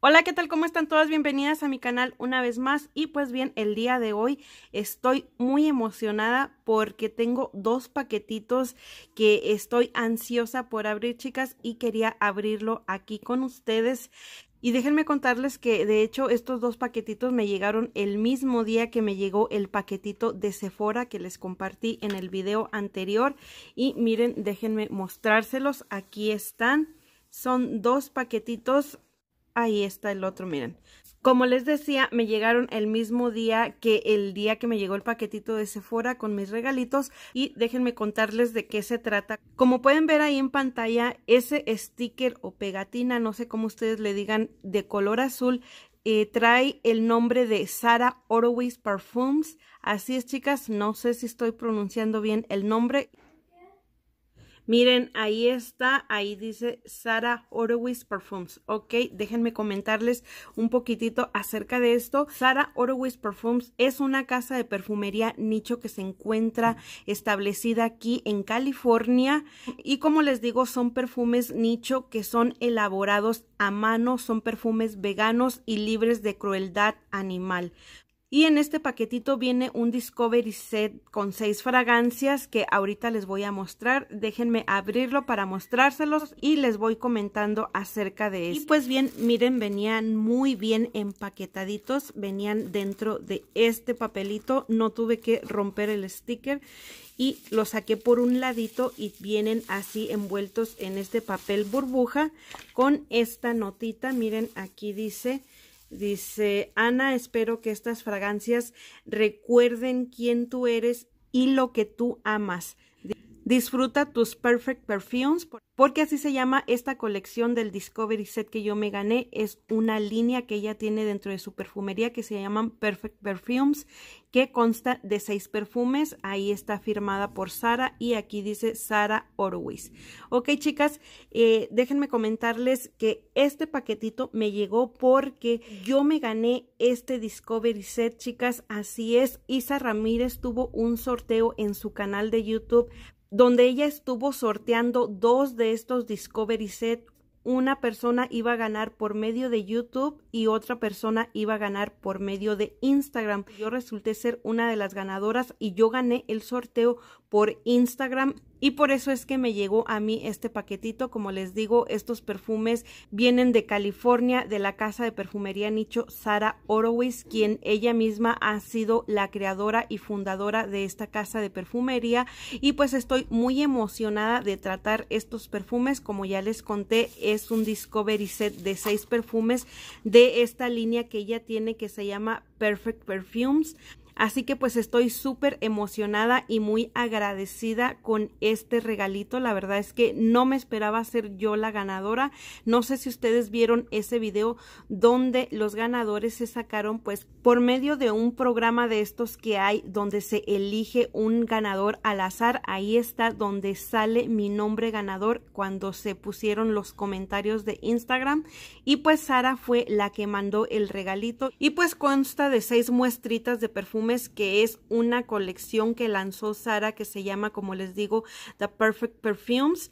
Hola, ¿qué tal? ¿Cómo están todas? Bienvenidas a mi canal una vez más. Y pues bien, el día de hoy estoy muy emocionada porque tengo dos paquetitos que estoy ansiosa por abrir, chicas, y quería abrirlo aquí con ustedes. Y déjenme contarles que de hecho estos dos paquetitos me llegaron el mismo día que me llegó el paquetito de Sephora que les compartí en el video anterior. Y miren, déjenme mostrárselos. Aquí están. Son dos paquetitos Ahí está el otro, miren. Como les decía, me llegaron el mismo día que el día que me llegó el paquetito de Sephora con mis regalitos y déjenme contarles de qué se trata. Como pueden ver ahí en pantalla, ese sticker o pegatina, no sé cómo ustedes le digan, de color azul, eh, trae el nombre de Sara Orowis Perfumes. Así es, chicas, no sé si estoy pronunciando bien el nombre. Miren, ahí está, ahí dice Sara Horowitz Perfumes. Ok, déjenme comentarles un poquitito acerca de esto. Sara Horowitz Perfumes es una casa de perfumería nicho que se encuentra establecida aquí en California. Y como les digo, son perfumes nicho que son elaborados a mano, son perfumes veganos y libres de crueldad animal. Y en este paquetito viene un Discovery Set con seis fragancias que ahorita les voy a mostrar. Déjenme abrirlo para mostrárselos y les voy comentando acerca de esto. Y pues bien, miren, venían muy bien empaquetaditos. Venían dentro de este papelito. No tuve que romper el sticker y lo saqué por un ladito y vienen así envueltos en este papel burbuja con esta notita. Miren, aquí dice Dice, Ana, espero que estas fragancias recuerden quién tú eres y lo que tú amas. Disfruta tus Perfect Perfumes porque así se llama esta colección del Discovery Set que yo me gané. Es una línea que ella tiene dentro de su perfumería que se llaman Perfect Perfumes que consta de seis perfumes. Ahí está firmada por Sara y aquí dice Sara Orwis. Ok chicas, eh, déjenme comentarles que este paquetito me llegó porque yo me gané este Discovery Set chicas. Así es, Isa Ramírez tuvo un sorteo en su canal de YouTube donde ella estuvo sorteando dos de estos Discovery Set. Una persona iba a ganar por medio de YouTube y otra persona iba a ganar por medio de Instagram. Yo resulté ser una de las ganadoras y yo gané el sorteo por Instagram y por eso es que me llegó a mí este paquetito. Como les digo, estos perfumes vienen de California, de la casa de perfumería nicho Sara orowis quien ella misma ha sido la creadora y fundadora de esta casa de perfumería. Y pues estoy muy emocionada de tratar estos perfumes. Como ya les conté, es un discovery set de seis perfumes de esta línea que ella tiene que se llama Perfect Perfumes. Así que pues estoy súper emocionada y muy agradecida con este regalito. La verdad es que no me esperaba ser yo la ganadora. No sé si ustedes vieron ese video donde los ganadores se sacaron pues por medio de un programa de estos que hay donde se elige un ganador al azar. Ahí está donde sale mi nombre ganador cuando se pusieron los comentarios de Instagram. Y pues Sara fue la que mandó el regalito y pues consta de seis muestritas de perfume que es una colección que lanzó Sara que se llama, como les digo, The Perfect Perfumes.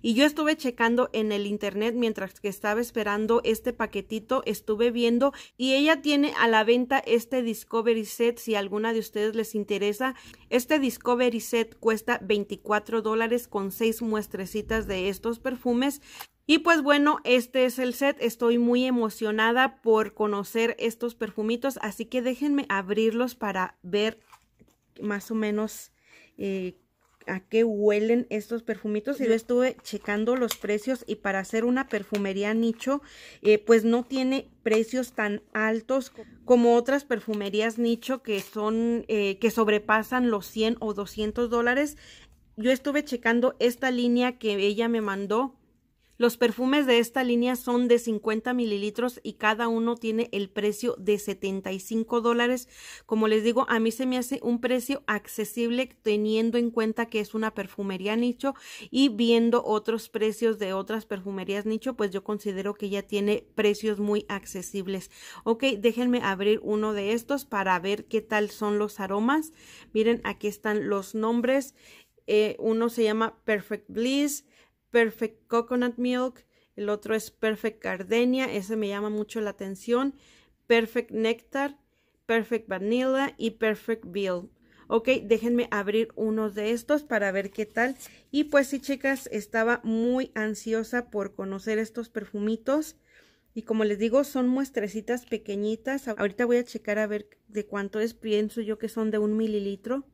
Y yo estuve checando en el internet mientras que estaba esperando este paquetito, estuve viendo y ella tiene a la venta este Discovery Set si alguna de ustedes les interesa. Este Discovery Set cuesta 24 dólares con 6 muestrecitas de estos perfumes. Y pues bueno, este es el set. Estoy muy emocionada por conocer estos perfumitos, así que déjenme abrirlos para ver más o menos eh, a qué huelen estos perfumitos. Yo estuve checando los precios y para hacer una perfumería nicho, eh, pues no tiene precios tan altos como otras perfumerías nicho que son, eh, que sobrepasan los 100 o 200 dólares. Yo estuve checando esta línea que ella me mandó los perfumes de esta línea son de 50 mililitros y cada uno tiene el precio de 75 dólares. Como les digo, a mí se me hace un precio accesible teniendo en cuenta que es una perfumería nicho y viendo otros precios de otras perfumerías nicho, pues yo considero que ya tiene precios muy accesibles. Ok, déjenme abrir uno de estos para ver qué tal son los aromas. Miren, aquí están los nombres. Eh, uno se llama Perfect Bliss, Perfect Coconut Milk, el otro es Perfect Cardenia, ese me llama mucho la atención, Perfect Nectar, Perfect Vanilla y Perfect Bill. Ok, déjenme abrir uno de estos para ver qué tal. Y pues sí, chicas, estaba muy ansiosa por conocer estos perfumitos. Y como les digo, son muestrecitas pequeñitas. Ahorita voy a checar a ver de cuánto es. Pienso yo que son de un mililitro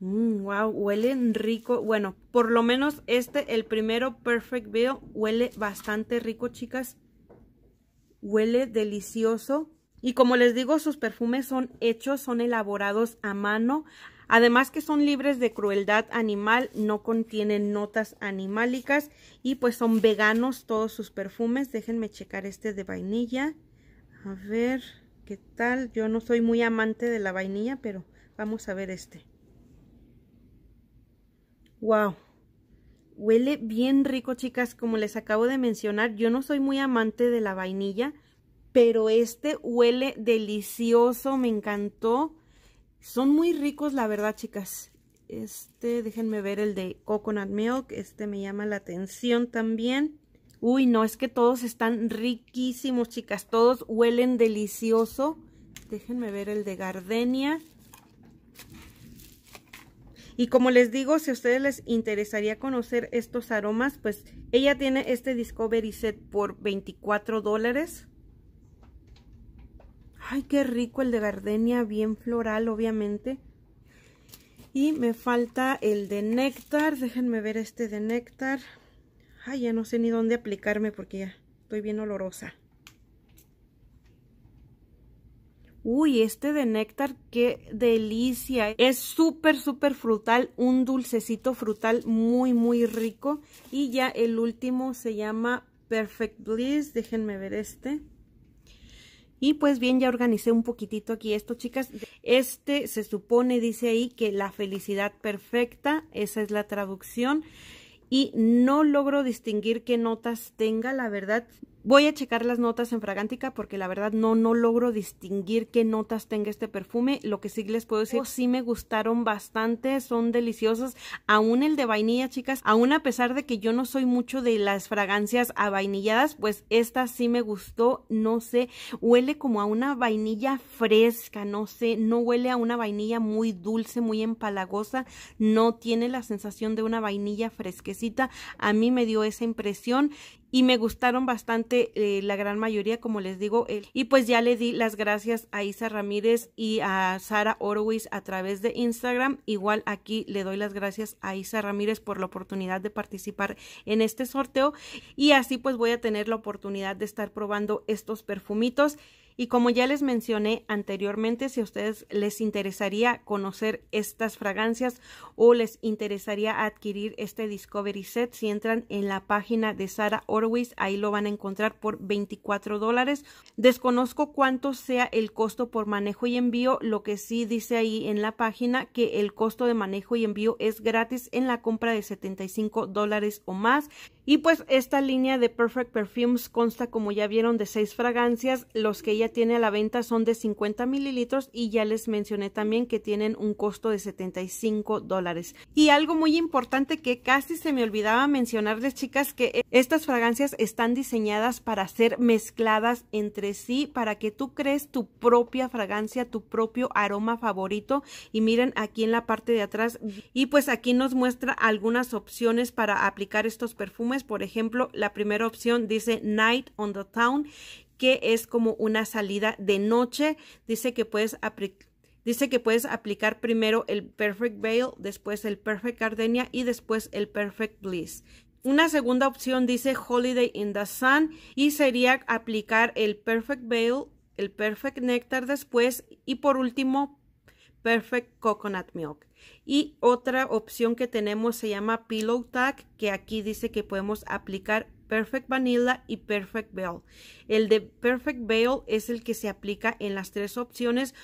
wow, mm, huelen rico. Bueno, por lo menos este, el primero Perfect Bill, huele bastante rico, chicas. Huele delicioso. Y como les digo, sus perfumes son hechos, son elaborados a mano. Además que son libres de crueldad animal, no contienen notas animálicas y pues son veganos todos sus perfumes. Déjenme checar este de vainilla. A ver, ¿qué tal? Yo no soy muy amante de la vainilla, pero vamos a ver este. Wow. Huele bien rico, chicas. Como les acabo de mencionar, yo no soy muy amante de la vainilla, pero este huele delicioso. Me encantó. Son muy ricos, la verdad, chicas. Este, déjenme ver el de coconut milk. Este me llama la atención también. Uy, no, es que todos están riquísimos, chicas. Todos huelen delicioso. Déjenme ver el de gardenia. Y como les digo, si a ustedes les interesaría conocer estos aromas, pues ella tiene este Discovery Set por 24 dólares. Ay, qué rico el de gardenia, bien floral, obviamente. Y me falta el de néctar. Déjenme ver este de néctar. Ay, ya no sé ni dónde aplicarme porque ya estoy bien olorosa. Uy, este de néctar, qué delicia. Es súper, súper frutal, un dulcecito frutal muy, muy rico. Y ya el último se llama Perfect Bliss. Déjenme ver este. Y pues bien, ya organicé un poquitito aquí esto, chicas. Este se supone, dice ahí, que la felicidad perfecta, esa es la traducción. Y no logro distinguir qué notas tenga, la verdad. Voy a checar las notas en Fragántica porque la verdad no, no logro distinguir qué notas tenga este perfume. Lo que sí les puedo decir, sí me gustaron bastante, son deliciosas. Aún el de vainilla, chicas, aún a pesar de que yo no soy mucho de las fragancias avainilladas, pues esta sí me gustó, no sé, huele como a una vainilla fresca, no sé, no huele a una vainilla muy dulce, muy empalagosa, no tiene la sensación de una vainilla fresquecita. A mí me dio esa impresión y me gustaron bastante eh, la gran mayoría, como les digo. y pues ya le di las gracias a Isa Ramírez y a Sara Orwis a través de Instagram. Igual aquí le doy las gracias a Isa Ramírez por la oportunidad de participar en este sorteo y así pues voy a tener la oportunidad de estar probando estos perfumitos. Y como ya les mencioné anteriormente, si a ustedes les interesaría conocer estas fragancias o les interesaría adquirir este Discovery Set, si entran en la página de Sara Orwis, ahí lo van a encontrar por 24 dólares. Desconozco cuánto sea el costo por manejo y envío, lo que sí dice ahí en la página que el costo de manejo y envío es gratis en la compra de 75 dólares o más. Y pues esta línea de Perfect Perfumes consta, como ya vieron, de seis fragancias. Los que ella tiene a la venta son de 50 mililitros y ya les mencioné también que tienen un costo de 75 dólares. Y algo muy importante que casi se me olvidaba mencionarles, chicas, que estas fragancias están diseñadas para ser mezcladas entre sí, para que tú crees tu propia fragancia, tu propio aroma favorito. Y miren aquí en la parte de atrás, y pues aquí nos muestra algunas opciones para aplicar estos perfumes por ejemplo, la primera opción dice Night on the Town, que es como una salida de noche. Dice que puedes aplicar Dice que puedes aplicar primero el Perfect Veil, después el Perfect Gardenia y después el Perfect Bliss. Una segunda opción dice Holiday in the Sun y sería aplicar el Perfect Veil, el Perfect Nectar después y por último Perfect Coconut Milk. Y otra opción que tenemos se llama Pillow Tag que aquí dice que podemos aplicar Perfect Vanilla y Perfect Veil. El de Perfect Veil es el que se aplica en las tres opciones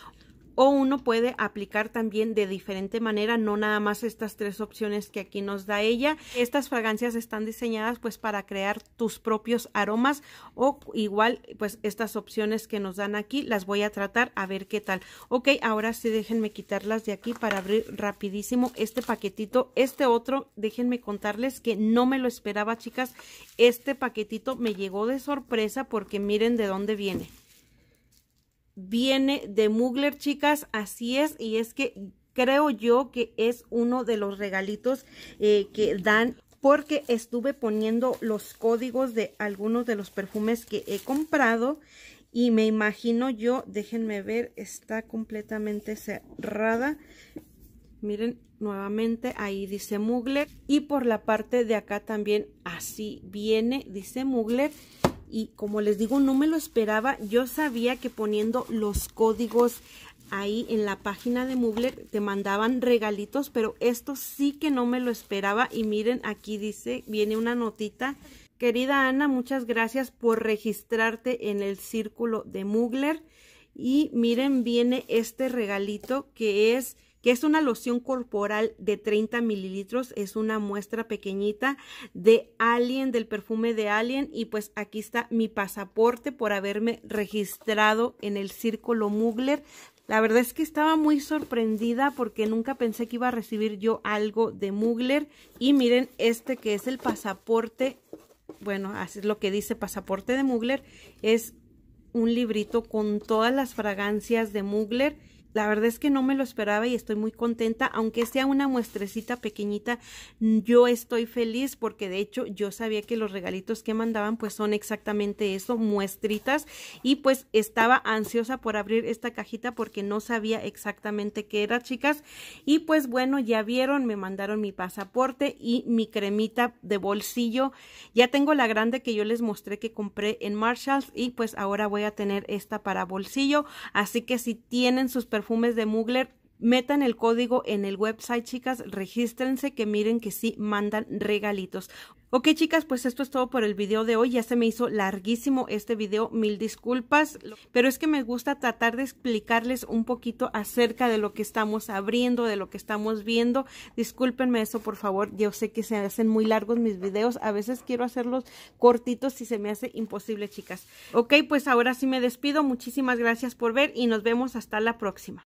o uno puede aplicar también de diferente manera, no nada más estas tres opciones que aquí nos da ella. Estas fragancias están diseñadas pues para crear tus propios aromas o igual pues estas opciones que nos dan aquí las voy a tratar a ver qué tal. Ok, ahora sí déjenme quitarlas de aquí para abrir rapidísimo este paquetito. Este otro, déjenme contarles que no me lo esperaba chicas. Este paquetito me llegó de sorpresa porque miren de dónde viene viene de Mugler, chicas, así es, y es que creo yo que es uno de los regalitos eh, que dan porque estuve poniendo los códigos de algunos de los perfumes que he comprado y me imagino yo, déjenme ver, está completamente cerrada. Miren, nuevamente ahí dice Mugler y por la parte de acá también así viene, dice Mugler y como les digo, no me lo esperaba. Yo sabía que poniendo los códigos ahí en la página de Mugler te mandaban regalitos, pero esto sí que no me lo esperaba. Y miren, aquí dice, viene una notita. Querida Ana, muchas gracias por registrarte en el círculo de Mugler. Y miren, viene este regalito que es que es una loción corporal de 30 mililitros, es una muestra pequeñita de Alien, del perfume de Alien, y pues aquí está mi pasaporte por haberme registrado en el Círculo Mugler. La verdad es que estaba muy sorprendida porque nunca pensé que iba a recibir yo algo de Mugler. Y miren este que es el pasaporte, bueno, así es lo que dice pasaporte de Mugler, es un librito con todas las fragancias de Mugler la verdad es que no me lo esperaba y estoy muy contenta, aunque sea una muestrecita pequeñita, mm, yo estoy feliz porque de hecho yo sabía que los regalitos que mandaban pues son exactamente eso, muestritas y pues estaba ansiosa por abrir esta cajita porque no sabía exactamente qué era chicas y pues bueno ya vieron, me mandaron mi pasaporte y mi cremita de bolsillo, ya tengo la grande que yo les mostré que compré en Marshalls y pues ahora voy a tener esta para bolsillo, así que si tienen sus perfumes de Mugler metan el código en el website, chicas, regístrense que miren que sí mandan regalitos. Ok, chicas, pues esto es todo por el video de hoy. Ya se me hizo larguísimo este video, mil disculpas, pero es que me gusta tratar de explicarles un poquito acerca de lo que estamos abriendo, de lo que estamos viendo. Discúlpenme eso, por favor. Yo sé que se hacen muy largos mis videos. A veces quiero hacerlos cortitos y se me hace imposible, chicas. Ok, pues ahora sí me despido. Muchísimas gracias por ver y nos vemos hasta la próxima.